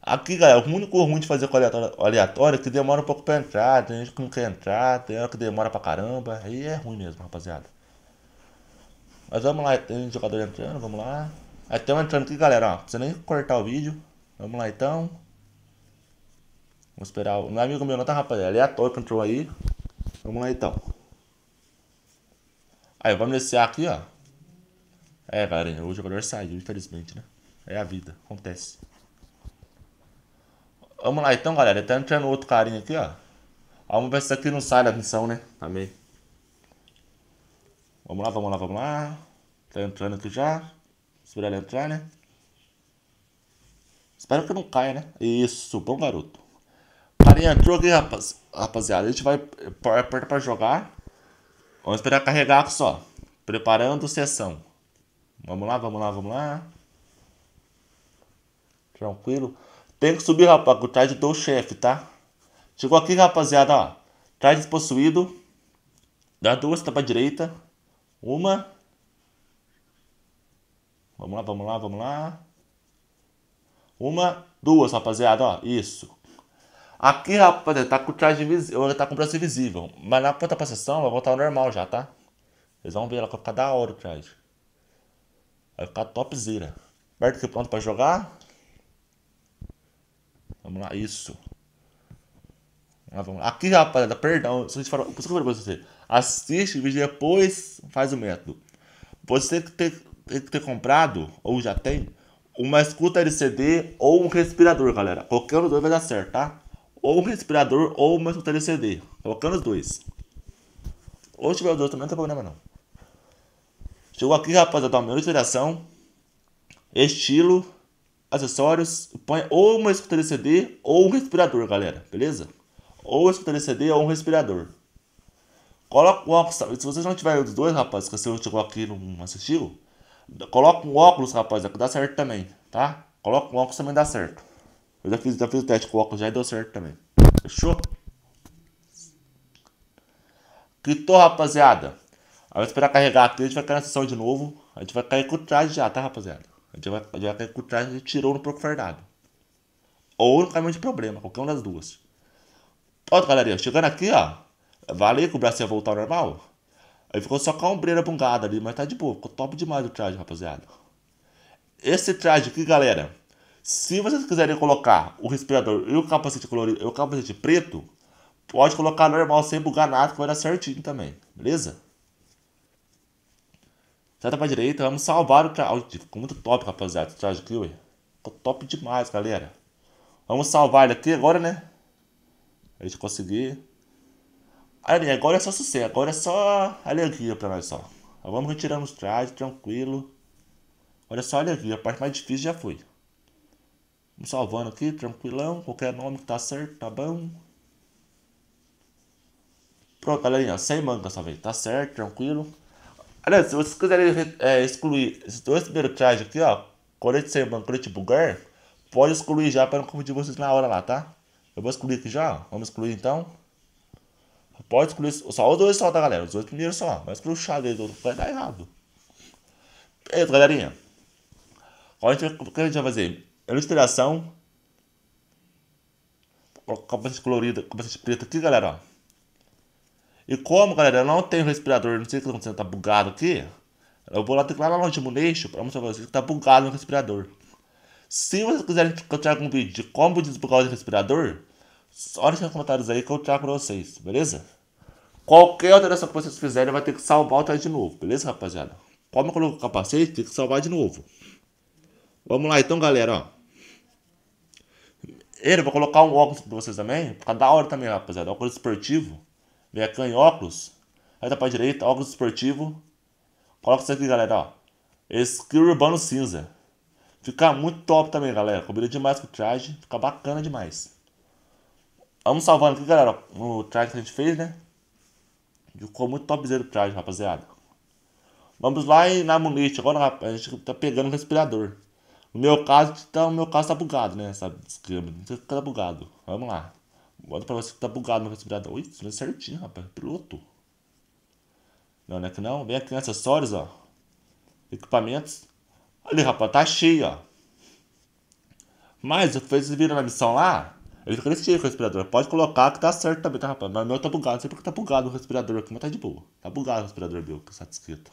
Aqui, galera, o único ruim de fazer com aleatório, aleatório é que demora um pouco pra entrar, tem gente que não quer entrar, tem hora que demora pra caramba, aí é ruim mesmo, rapaziada. Mas vamos lá, tem jogador entrando, vamos lá. Até ah, um entrando aqui, galera, ó. Precisa nem cortar o vídeo. Vamos lá, então. Vamos esperar. Não é amigo meu, não, tá, rapaziada? Aleatório é que entrou aí. Vamos lá, então. Aí, vamos iniciar aqui, ó. É, galera, o jogador saiu, infelizmente, né? É a vida, acontece. Vamos lá, então, galera. Tá entrando outro carinha aqui, ó. Vamos ver se aqui não sai da missão, né? Também. Vamos lá, vamos lá, vamos lá. Tá entrando aqui já. Espera ele entrar, né? Espero que não caia, né? Isso, bom garoto. Carinha entrou aqui, rapaz, rapaziada. A gente vai é, aperta pra jogar. Vamos esperar carregar aqui só. Preparando sessão. Vamos lá, vamos lá, vamos lá. Tranquilo. Tem que subir, rapaz, o Tide do chefe, tá? Chegou aqui, rapaziada, ó. Tide possuído. Dá duas, tá pra direita. Uma. Vamos lá, vamos lá, vamos lá. Uma, duas, rapaziada, ó, isso. Aqui, rapaziada, tá com traje invisível, tá com braço invisível. Mas na conta sessão vai voltar ao normal já, tá? Vocês vão ver, ela vai ficar da hora o traje. Vai ficar topzera. Perto que pronto pra jogar. Vamos lá, isso. Ah, vamos lá. Aqui, rapaziada, perdão. Por isso que eu falei pra você assiste o vídeo depois faz o método. Você tem que ter comprado, ou já tem, uma escuta de CD ou um respirador, galera. Qualquer um dos dois vai dar certo, tá? Ou um respirador ou uma escuta de CD. Colocando os dois. Ou tiver os dois também, não tem problema não. Chegou aqui, rapaziada, a menu de estilo, acessórios. Põe ou uma escuta de CD ou um respirador, galera. Beleza? Ou escuta de CD ou um respirador. Coloca um óculos. Se você não tiver os dois, rapaz, que você chegou aqui e não assistiu, coloca um óculos, rapaz, é que dá certo também, tá? Coloca um óculos também dá certo. Eu já fiz, já fiz o teste com o óculos já e deu certo também. Fechou? Quitou, rapaziada. Aí vai esperar carregar aqui, a gente vai cair na sessão de novo. A gente vai cair com o traje já, tá, rapaziada? A gente vai, a gente vai cair com o traje que tirou no porco fardado. Ou no caminho de problema, qualquer uma das duas. Pronto, galerinha. Chegando aqui, ó. Valeu que o braço ia voltar ao normal? Aí ficou só com a ombreira bungada ali, mas tá de boa. Ficou top demais o traje, rapaziada. Esse traje aqui, galera. Se vocês quiserem colocar o respirador e o capacete colorido e o capacete preto, pode colocar normal sem bugar nada, que vai dar certinho também, beleza? Seta pra direita, vamos salvar o traje. Ficou muito top, rapaziada, esse traje aqui, ué. Ficou top demais, galera. Vamos salvar ele aqui agora, né? A gente conseguir. Aline, agora é só sossego, agora é só alegria pra nós só. Vamos retirando os trajes, tranquilo. Olha é só, alegria, a parte mais difícil já foi. Vamos salvando aqui, tranquilão. Qualquer nome que tá certo, tá bom. Pronto, galerinha, sem manga dessa vez, tá certo, tranquilo. Aliás, se vocês quiserem é, excluir esses dois primeiros trajes aqui, ó, Colete sem manga, colete bugar. pode excluir já para não confundir vocês na hora lá, tá? Eu vou excluir aqui já, ó. vamos excluir então. Pode excluir só os dois só, tá, galera? Os dois primeiros só. Mas pro chá deles outro vai dar errado. Beleza, galerinha. a gente, o que a gente vai fazer? É Ilustração. bastante colorida, bastante preta aqui, galera, E como, galera, eu não tenho respirador, não sei o que tá acontecendo, tá bugado aqui. Eu vou lá ir lá no último nicho pra mostrar pra vocês que tá bugado no respirador. Se vocês quiserem que eu traga um vídeo de como desbugar o respirador, olha os comentários aí que eu trago pra vocês, beleza? Qualquer alteração que vocês fizerem vai ter que salvar o traje de novo, beleza, rapaziada? Como eu coloco o capacete, tem que salvar de novo. Vamos lá então, galera, ó. Ele, vou colocar um óculos pra vocês também, fica da hora também, rapaziada. Óculos esportivo, Vecan óculos. óculos, tá pra direita, óculos esportivo. Coloca isso aqui, galera, ó. Skill Urbano Cinza. Fica muito top também, galera. Combina demais com o traje, fica bacana demais. Vamos salvando aqui, galera, o traje que a gente fez, né? Ficou muito topzera o traje, rapaziada. Vamos lá e na munite. Agora, rapaz, a gente tá pegando o respirador. No meu caso, tá, meu caso tá bugado, né? Sabe, tá bugado. Vamos lá. Bota pra você que tá bugado no respirador. Ui, isso não é certinho, rapaz. Piloto. Não, não é que não. Vem aqui em acessórios, ó. Equipamentos. Olha, rapaz, tá cheio, ó. Mas eu fiz viram na missão lá. Ele fica nesse jeito com o respirador. Pode colocar que tá certo também, tá, rapaz? Mas o meu tá bugado. Não sei porque tá bugado o respirador aqui, mas tá de boa. Tá bugado o respirador meu, que está escrito.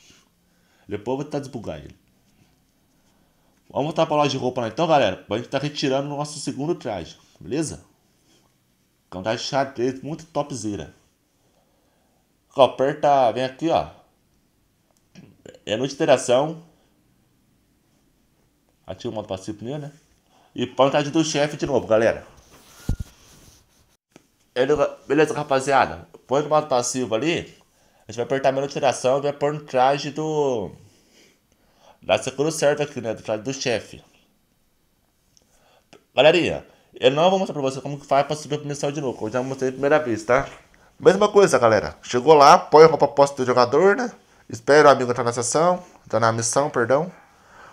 Depois eu vou tentar desbugar ele. Vamos voltar pra loja de roupa lá então, galera. Pra gente tá retirando o nosso segundo traje, beleza? Que é um traje xadrez muito topzera. Ó, aperta, vem aqui, ó. É noite de interação. Ativa o modo passivo primeiro, né? E põe o traje do chefe de novo, galera. Ele, beleza, rapaziada. Põe no modo passivo ali. A gente vai apertar a menotização e vai pôr no traje do. Da seguro certo aqui, né? Do traje do chefe. Galerinha, eu não vou mostrar pra você como que faz pra subir a missão de novo. Eu já mostrei a primeira vez, tá? Mesma coisa, galera. Chegou lá, põe a roupa posta do jogador, né? Espera o amigo entrar na sessão. Tá na missão, perdão.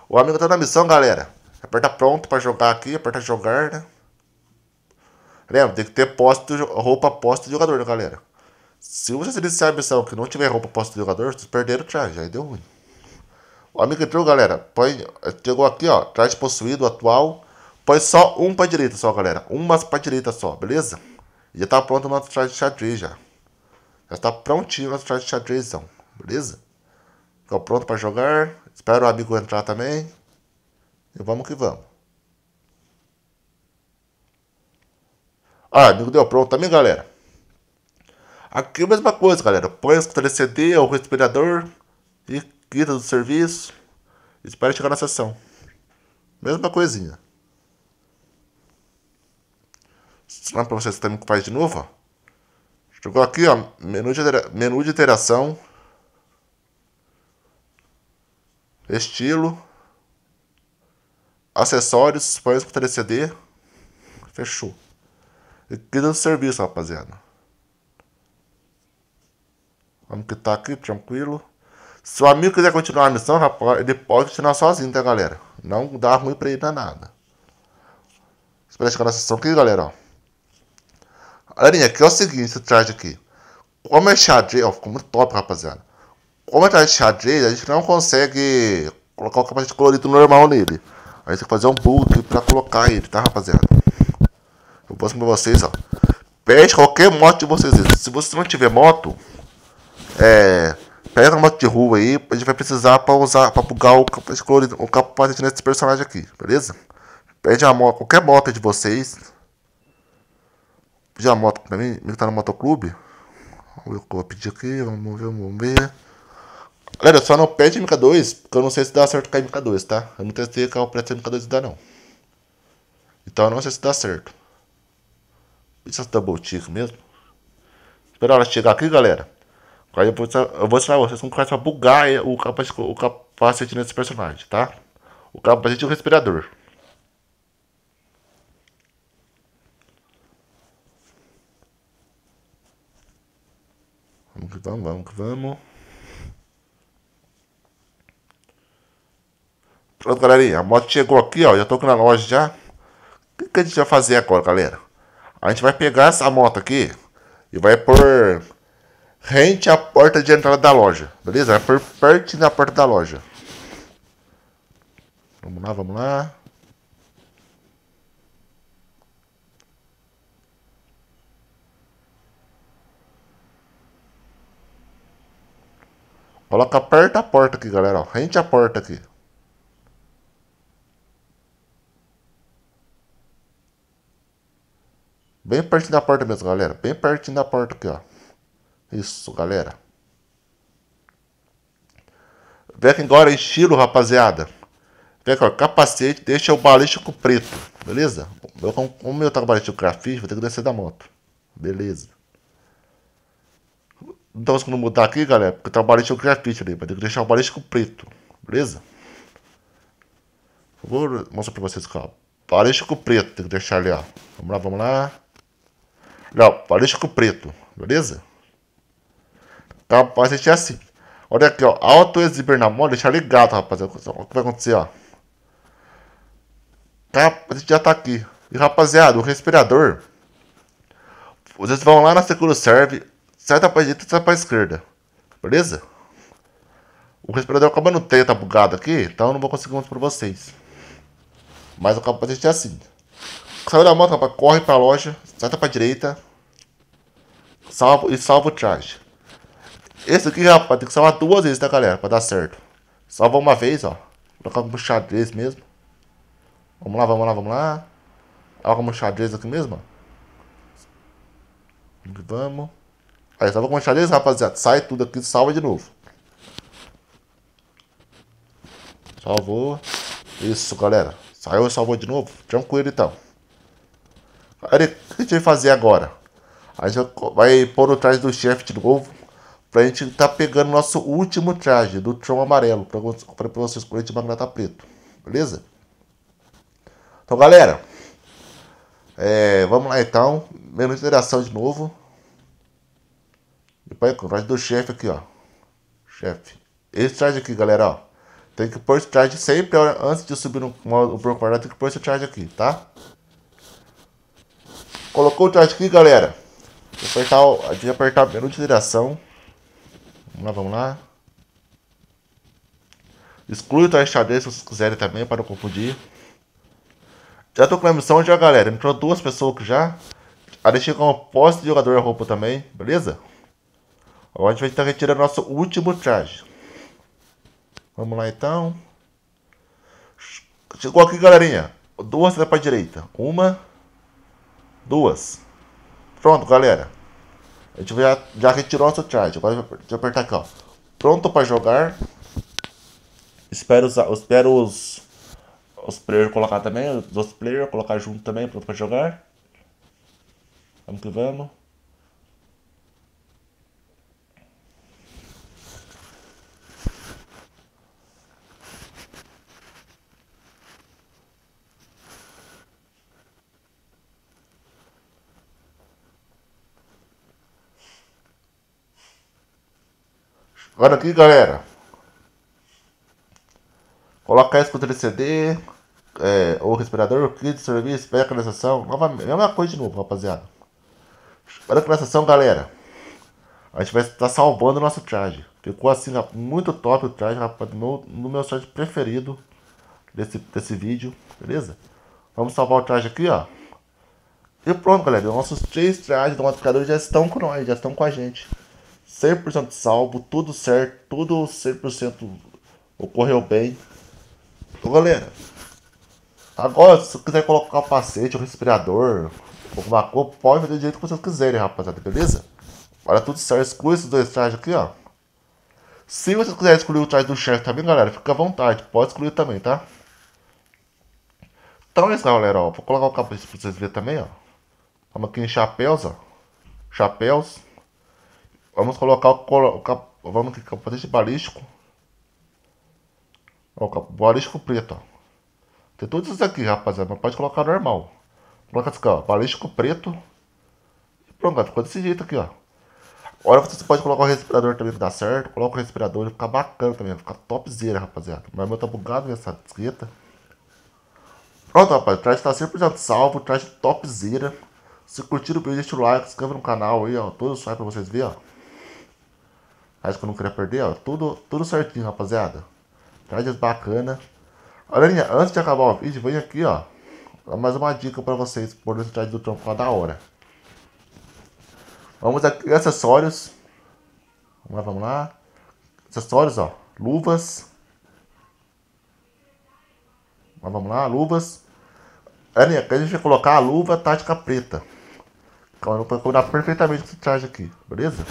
O amigo tá na missão, galera. Aperta pronto pra jogar aqui, aperta jogar, né? Lembra, tem que ter posto, roupa posta de jogador, né, galera? Se vocês iniciarem a missão que não tiver roupa posta de jogador, vocês perderam o traje aí deu ruim. O amigo entrou, galera, põe, chegou aqui, ó, traje possuído, atual, põe só um pra direita só, galera, Umas pra direita só, beleza? E já tá pronto o nosso de xadrez já. Já tá prontinho o nosso xadrez xadrezão, beleza? Ficou pronto pra jogar, espero o amigo entrar também, e vamos que vamos. Ah, amigo deu pronto também, galera. Aqui é a mesma coisa, galera. Põe o CD o respirador e quita do serviço. Espera chegar na sessão. Mesma coisinha. Ensinar pra vocês também o que faz de novo, ó. Chegou aqui, ó, menu de, menu de interação. Estilo. Acessórios, põe o CD. Fechou dando serviço, rapaziada. Vamos que tá aqui, tranquilo. Se o amigo quiser continuar a missão, rapaz, ele pode continuar sozinho, tá, galera? Não dá ruim pra ele, não nada. Espera chegar na sessão aqui, galera, ó. Galerinha, aqui é o seguinte, esse traje aqui. Como é xadrez, ó, ficou muito top, rapaziada. Como é traje xadrez, a gente não consegue colocar o capacete colorido normal nele. A gente tem que fazer um bug pra colocar ele, tá, rapaziada? Eu mostrar pra vocês, ó. Pede qualquer moto de vocês. Se você não tiver moto, é. Pega uma moto de rua aí, a gente vai precisar pra usar, pra bugar o capa de colorido, o capa nesse personagem aqui, beleza? Pede uma moto, qualquer moto de vocês. Pede a moto pra mim, ele tá no motoclube. Eu vou pedir aqui, vamos ver, vamos ver. Galera, só não pede MK2, porque eu não sei se dá certo com a MK2, tá? Eu não testei que o preço MK2 dá não. Então eu não sei se dá certo. Isso é double tico mesmo? Espera ela chegar aqui, galera. Aí eu vou, eu vou ensinar vocês como começa a bugar o capacete, o capacete nesse personagem, tá? O capacete e o respirador. Vamos que vamos, vamos que vamos. Pronto, galerinha. A moto chegou aqui, ó. Já tô aqui na loja já. O que, que a gente vai fazer agora, galera? A gente vai pegar essa moto aqui e vai por rente à porta de entrada da loja, beleza? Vai por perto da porta da loja. Vamos lá, vamos lá. Coloca perto da porta aqui, galera. Ó. Rente a porta aqui. Bem pertinho da porta mesmo, galera. Bem pertinho da porta aqui, ó. Isso, galera. Vem aqui agora em estilo, rapaziada. Vem aqui, ó, capacete, deixa o balístico preto, beleza? como, eu tava balístico grafite, vou ter que descer da moto. Beleza. Então, se não mudar aqui, galera, porque tá o balístico grafite ali, vai ter que deixar o balístico preto, beleza? Vou mostrar pra vocês, ó. Balístico preto, tem que deixar ali, ó. Vamos lá, vamos lá. Não, parede com preto, beleza? Capacete é assim. Olha aqui, ó. Alto exibir na mão, deixar ligado, rapaziada. O que vai acontecer, ó? Capacete já tá aqui. E rapaziada, o respirador. Vocês vão lá na Securo Serve, sai pra direita e sai pra esquerda. Beleza? O respirador acaba no teto, tá bugado aqui, então eu não vou conseguir mostrar pra vocês. Mas o capacete é assim. Saiu da moto, rapaz, corre pra loja, sai pra direita. Salva, e salva o charge. Esse aqui, rapaz, tem que salvar duas vezes, tá, galera? Pra dar certo. Salva uma vez, ó. Vou colocar como xadrez mesmo. Vamos lá, vamos lá, vamos lá. Olha como xadrez aqui mesmo, ó. Vamos. Aí, salva como xadrez, rapaziada. Sai tudo aqui, salva de novo. Salvou. Isso, galera. Saiu e salvou de novo. Tranquilo, então. Aí, o que a gente vai fazer agora? A gente vai pôr o traje do chefe de novo pra gente tá pegando nosso último traje do Tron amarelo pra, pra vocês escolher de magnata preto, beleza? Então, galera, é, vamos lá então, menos interação de novo. E põe o traje do chefe aqui, ó. Chefe. Esse traje aqui, galera, ó. Tem que pôr esse traje sempre antes de subir no, no, no tem que pôr esse traje aqui, tá? Colocou o traje aqui, galera. Deixa eu apertar, a deixa eu apertar o menu de direção. Vamos lá, vamos lá. Exclui o traje xadrez se vocês quiserem também, para não confundir. Já tô com a missão já, galera. Entrou duas pessoas aqui já. A deixei como posse de jogador a roupa também, beleza? Agora a gente vai estar retirando nosso último traje. Vamos lá então. Chegou aqui, galerinha. Duas para a direita. Uma. Duas. Pronto, galera. A gente já, já retirou nosso charge. Agora deixa eu apertar aqui, ó. Pronto para jogar. Espero, espero os, os players colocar também. Os outros players colocar junto também. Pronto para jogar. Vamos que vamos. Agora aqui, galera. Coloca isso escuta é, o CD, é, respirador, respirador, kit de serviço, pega a canalização. Novamente, mesma é coisa de novo, rapaziada. Olha a canalização, galera. A gente vai estar salvando o nosso traje. Ficou assim, muito top o traje, rapaz. No, no meu traje preferido desse, desse vídeo, beleza? Vamos salvar o traje aqui, ó. E pronto, galera. Nossos três trajes do modificador já estão com nós, já estão com a gente. 100% salvo, tudo certo, tudo 100% ocorreu bem. Então, galera, agora se você quiser colocar um capacete, um respirador, alguma coisa, pode fazer do jeito que vocês quiserem, rapaziada, beleza? Olha é tudo certo, exclui esses dois trajes aqui, ó. Se vocês quiserem excluir o traje do chefe também, galera, fica à vontade, pode excluir também, tá? Então é isso, galera, ó. Vou colocar o capacete pra vocês verem também, ó. Vamos aqui em chapéus, ó. Chapéus. Vamos colocar o, cap, vamos aqui, capacete balístico. Ó, o balístico preto, ó. Tem todos esses aqui, rapaziada, mas pode colocar normal. Coloca esse aqui, ó, balístico preto. E pronto, ficou desse jeito aqui, ó. Olha, você pode colocar o respirador também que dá certo. Coloca o respirador, e fica bacana também, fica topzera, rapaziada. Mas meu tá bugado nessa disqueta. Pronto, rapaz, o traje tá 100% salvo, o traje topzera. Se curtiram o vídeo, deixa o like, se inscreva no canal aí, ó. Todo sai pra vocês verem, ó. Acho que eu não queria perder, ó. Tudo, tudo certinho, rapaziada. Tardes bacana. Galerinha, antes de acabar o vídeo, vem aqui, ó. Mais uma dica pra vocês por necessidade do trampo lá da hora. Vamos aqui, acessórios. Vamos lá, vamos lá. Acessórios, ó. Luvas. Mas vamos lá, luvas. Galerinha, aqui a gente vai colocar a luva tática preta. Então, eu vou procurar perfeitamente esse charge aqui, beleza?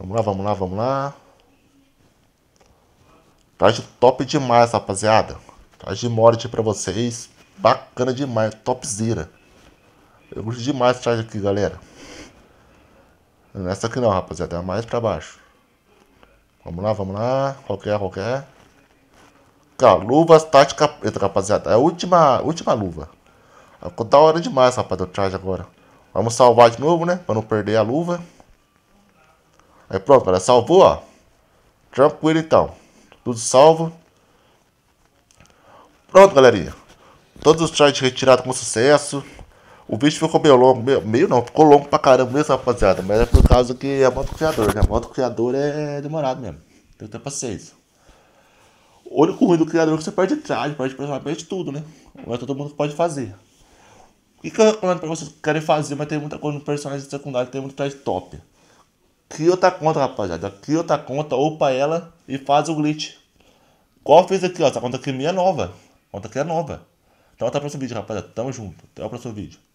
Vamos lá, vamos lá, vamos lá. Traje top demais, rapaziada. Traje de morte pra vocês. Bacana demais, topzera. Eu gosto demais de traje aqui, galera. Nessa aqui não, rapaziada. É mais pra baixo. Vamos lá, vamos lá. Qualquer, é, qualquer. Cara, é? luvas tática preta, rapaziada. É a última, última luva. Ficou da hora demais, rapaz, Eu traje agora. Vamos salvar de novo, né? Pra não perder a luva. Aí pronto, galera, salvou, ó. Tranquilo então. Tudo salvo. Pronto, galerinha. Todos os trades retirados com sucesso. O vídeo ficou meio longo, meio, meio não, ficou longo pra caramba mesmo, rapaziada. Mas é por causa que é moto criador, né? Moto criador é demorado mesmo. Tem que ter paciência. O único ruim do criador é que você perde trade, perde perde tudo, né? Mas todo mundo pode fazer. O que, que eu recomendo pra vocês que querem fazer, mas tem muita coisa no personagem secundário, tem muito trade top. Cria outra conta, rapaziada. Cria outra conta, opa ela e faz o glitch. Qual fez aqui, ó? Essa conta aqui é minha é nova. conta aqui é nova. Então até o próximo vídeo, rapaziada. Tamo junto. Até o próximo vídeo.